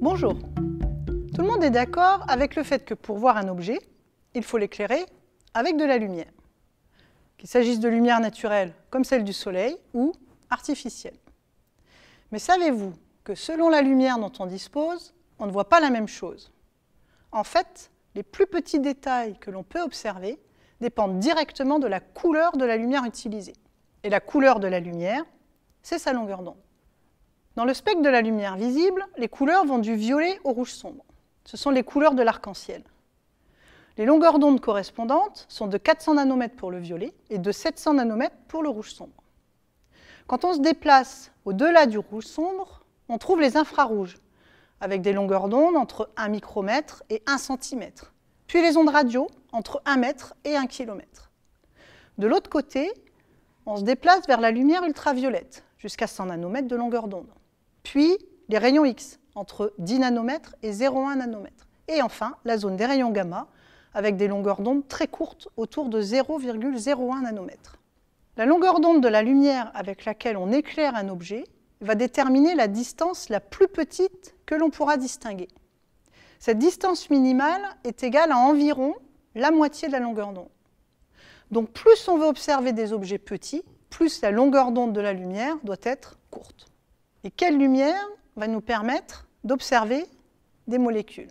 Bonjour. Tout le monde est d'accord avec le fait que pour voir un objet, il faut l'éclairer avec de la lumière, qu'il s'agisse de lumière naturelle comme celle du soleil ou artificielle. Mais savez-vous que selon la lumière dont on dispose, on ne voit pas la même chose En fait, les plus petits détails que l'on peut observer dépendent directement de la couleur de la lumière utilisée. Et la couleur de la lumière, c'est sa longueur d'onde. Dans le spectre de la lumière visible, les couleurs vont du violet au rouge sombre. Ce sont les couleurs de l'arc-en-ciel. Les longueurs d'onde correspondantes sont de 400 nanomètres pour le violet et de 700 nanomètres pour le rouge sombre. Quand on se déplace au-delà du rouge sombre, on trouve les infrarouges, avec des longueurs d'onde entre 1 micromètre et 1 centimètre puis les ondes radio entre 1 mètre et 1 km. De l'autre côté, on se déplace vers la lumière ultraviolette, jusqu'à 100 nanomètres de longueur d'onde. Puis les rayons X, entre 10 nanomètres et 0,1 nanomètre. Et enfin, la zone des rayons gamma, avec des longueurs d'onde très courtes, autour de 0,01 nanomètre. La longueur d'onde de la lumière avec laquelle on éclaire un objet va déterminer la distance la plus petite que l'on pourra distinguer. Cette distance minimale est égale à environ la moitié de la longueur d'onde. Donc plus on veut observer des objets petits, plus la longueur d'onde de la lumière doit être courte. Et quelle lumière va nous permettre d'observer des molécules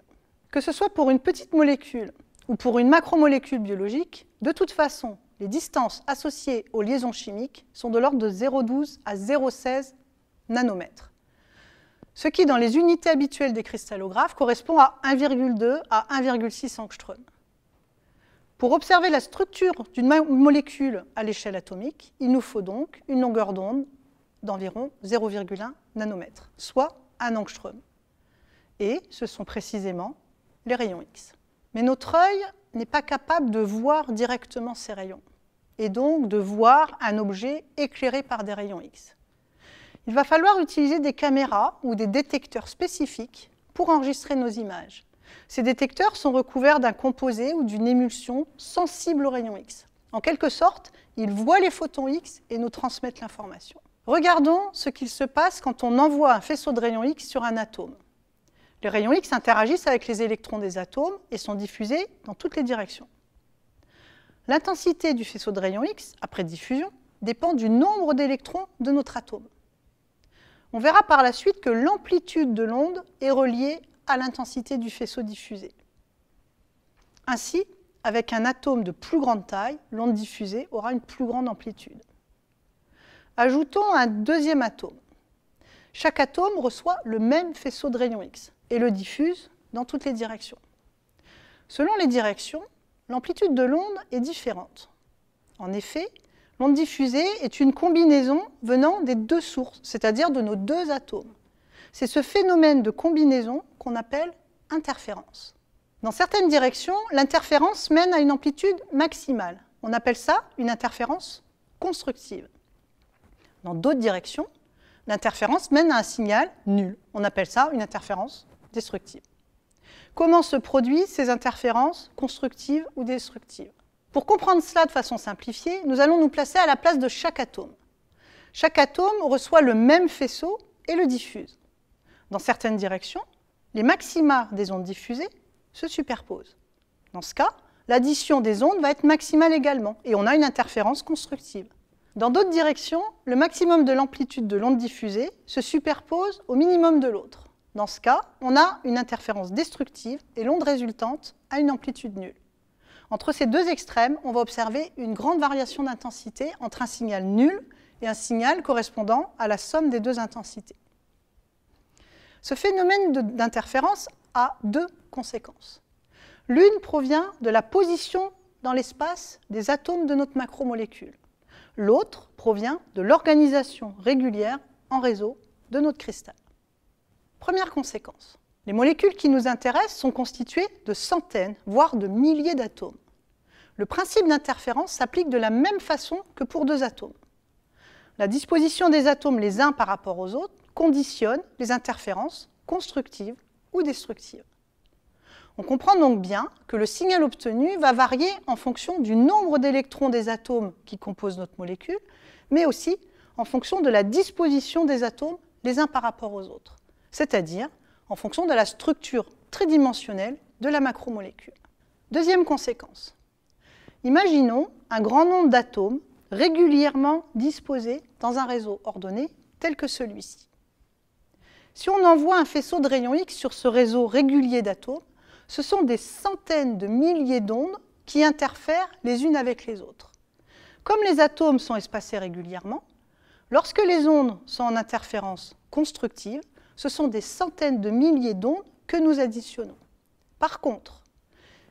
Que ce soit pour une petite molécule ou pour une macromolécule biologique, de toute façon, les distances associées aux liaisons chimiques sont de l'ordre de 0,12 à 0,16 nanomètres ce qui, dans les unités habituelles des cristallographes, correspond à 1,2 à 1,6 angstrom. Pour observer la structure d'une molécule à l'échelle atomique, il nous faut donc une longueur d'onde d'environ 0,1 nanomètre, soit 1 angstrom. Et ce sont précisément les rayons X. Mais notre œil n'est pas capable de voir directement ces rayons, et donc de voir un objet éclairé par des rayons X il va falloir utiliser des caméras ou des détecteurs spécifiques pour enregistrer nos images. Ces détecteurs sont recouverts d'un composé ou d'une émulsion sensible aux rayons X. En quelque sorte, ils voient les photons X et nous transmettent l'information. Regardons ce qu'il se passe quand on envoie un faisceau de rayons X sur un atome. Les rayons X interagissent avec les électrons des atomes et sont diffusés dans toutes les directions. L'intensité du faisceau de rayons X, après diffusion, dépend du nombre d'électrons de notre atome. On verra par la suite que l'amplitude de l'onde est reliée à l'intensité du faisceau diffusé. Ainsi, avec un atome de plus grande taille, l'onde diffusée aura une plus grande amplitude. Ajoutons un deuxième atome. Chaque atome reçoit le même faisceau de rayon X et le diffuse dans toutes les directions. Selon les directions, l'amplitude de l'onde est différente. En effet, L'onde diffusée est une combinaison venant des deux sources, c'est-à-dire de nos deux atomes. C'est ce phénomène de combinaison qu'on appelle interférence. Dans certaines directions, l'interférence mène à une amplitude maximale. On appelle ça une interférence constructive. Dans d'autres directions, l'interférence mène à un signal nul. On appelle ça une interférence destructive. Comment se produisent ces interférences constructives ou destructives pour comprendre cela de façon simplifiée, nous allons nous placer à la place de chaque atome. Chaque atome reçoit le même faisceau et le diffuse. Dans certaines directions, les maxima des ondes diffusées se superposent. Dans ce cas, l'addition des ondes va être maximale également, et on a une interférence constructive. Dans d'autres directions, le maximum de l'amplitude de l'onde diffusée se superpose au minimum de l'autre. Dans ce cas, on a une interférence destructive et l'onde résultante a une amplitude nulle. Entre ces deux extrêmes, on va observer une grande variation d'intensité entre un signal nul et un signal correspondant à la somme des deux intensités. Ce phénomène d'interférence a deux conséquences. L'une provient de la position dans l'espace des atomes de notre macromolécule. L'autre provient de l'organisation régulière en réseau de notre cristal. Première conséquence, les molécules qui nous intéressent sont constituées de centaines, voire de milliers d'atomes. Le principe d'interférence s'applique de la même façon que pour deux atomes. La disposition des atomes les uns par rapport aux autres conditionne les interférences constructives ou destructives. On comprend donc bien que le signal obtenu va varier en fonction du nombre d'électrons des atomes qui composent notre molécule, mais aussi en fonction de la disposition des atomes les uns par rapport aux autres, c'est-à-dire en fonction de la structure tridimensionnelle de la macromolécule. Deuxième conséquence, Imaginons un grand nombre d'atomes régulièrement disposés dans un réseau ordonné tel que celui-ci. Si on envoie un faisceau de rayons X sur ce réseau régulier d'atomes, ce sont des centaines de milliers d'ondes qui interfèrent les unes avec les autres. Comme les atomes sont espacés régulièrement, lorsque les ondes sont en interférence constructive, ce sont des centaines de milliers d'ondes que nous additionnons. Par contre,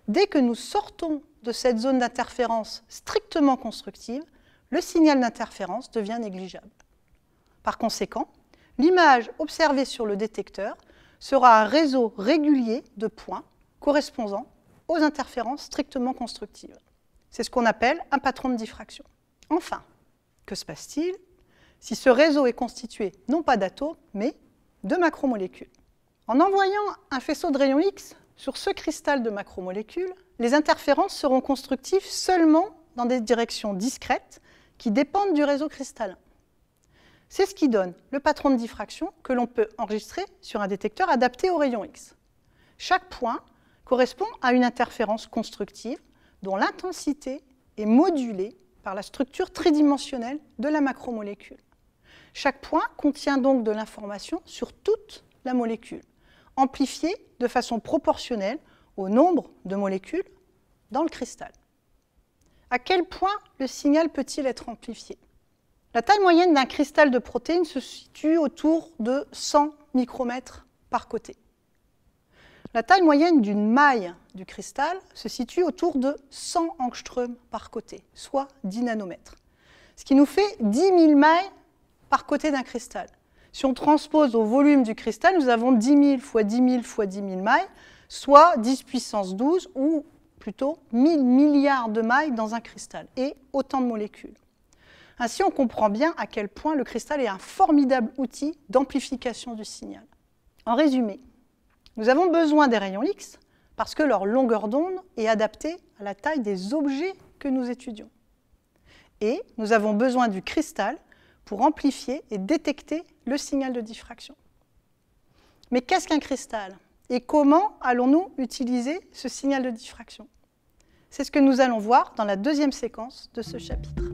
dès que nous sortons de cette zone d'interférence strictement constructive, le signal d'interférence devient négligeable. Par conséquent, l'image observée sur le détecteur sera un réseau régulier de points correspondant aux interférences strictement constructives. C'est ce qu'on appelle un patron de diffraction. Enfin, que se passe-t-il si ce réseau est constitué non pas d'atomes, mais de macromolécules En envoyant un faisceau de rayons X sur ce cristal de macromolécules, les interférences seront constructives seulement dans des directions discrètes qui dépendent du réseau cristallin. C'est ce qui donne le patron de diffraction que l'on peut enregistrer sur un détecteur adapté au rayon X. Chaque point correspond à une interférence constructive dont l'intensité est modulée par la structure tridimensionnelle de la macromolécule. Chaque point contient donc de l'information sur toute la molécule amplifié de façon proportionnelle au nombre de molécules dans le cristal. À quel point le signal peut-il être amplifié La taille moyenne d'un cristal de protéines se situe autour de 100 micromètres par côté. La taille moyenne d'une maille du cristal se situe autour de 100 angström par côté, soit 10 nanomètres. Ce qui nous fait 10 000 mailles par côté d'un cristal. Si on transpose au volume du cristal, nous avons 10 000 fois 10 000 fois 10 000 mailles, soit 10 puissance 12 ou plutôt 000 milliards de mailles dans un cristal et autant de molécules. Ainsi, on comprend bien à quel point le cristal est un formidable outil d'amplification du signal. En résumé, nous avons besoin des rayons X parce que leur longueur d'onde est adaptée à la taille des objets que nous étudions. Et nous avons besoin du cristal pour amplifier et détecter le signal de diffraction. Mais qu'est-ce qu'un cristal Et comment allons-nous utiliser ce signal de diffraction C'est ce que nous allons voir dans la deuxième séquence de ce chapitre.